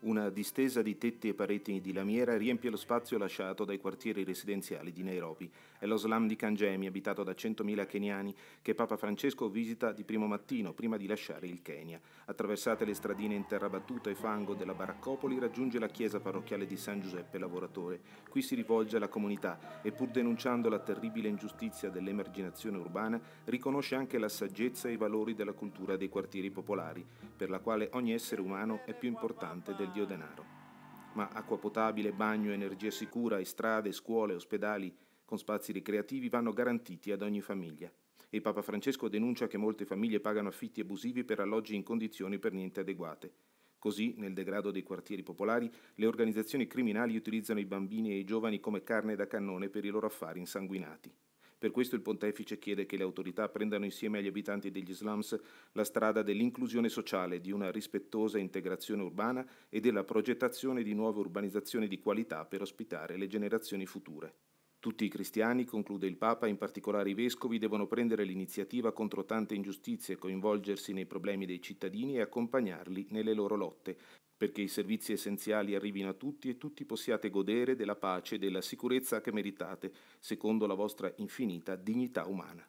Una distesa di tetti e pareti di lamiera riempie lo spazio lasciato dai quartieri residenziali di Nairobi. È lo slam di Kangemi, abitato da 100.000 keniani, che Papa Francesco visita di primo mattino, prima di lasciare il Kenya. Attraversate le stradine in terra battuta e fango della baraccopoli, raggiunge la chiesa parrocchiale di San Giuseppe Lavoratore. Qui si rivolge alla comunità e, pur denunciando la terribile ingiustizia dell'emarginazione urbana, riconosce anche la saggezza e i valori della cultura dei quartieri popolari, per la quale ogni essere umano è più importante del il dio denaro. Ma acqua potabile, bagno, energia sicura e strade, scuole, ospedali con spazi ricreativi vanno garantiti ad ogni famiglia. E Papa Francesco denuncia che molte famiglie pagano affitti abusivi per alloggi in condizioni per niente adeguate. Così, nel degrado dei quartieri popolari, le organizzazioni criminali utilizzano i bambini e i giovani come carne da cannone per i loro affari insanguinati. Per questo il pontefice chiede che le autorità prendano insieme agli abitanti degli slums la strada dell'inclusione sociale, di una rispettosa integrazione urbana e della progettazione di nuove urbanizzazioni di qualità per ospitare le generazioni future. Tutti i cristiani, conclude il Papa, in particolare i vescovi, devono prendere l'iniziativa contro tante ingiustizie, coinvolgersi nei problemi dei cittadini e accompagnarli nelle loro lotte, perché i servizi essenziali arrivino a tutti e tutti possiate godere della pace e della sicurezza che meritate, secondo la vostra infinita dignità umana.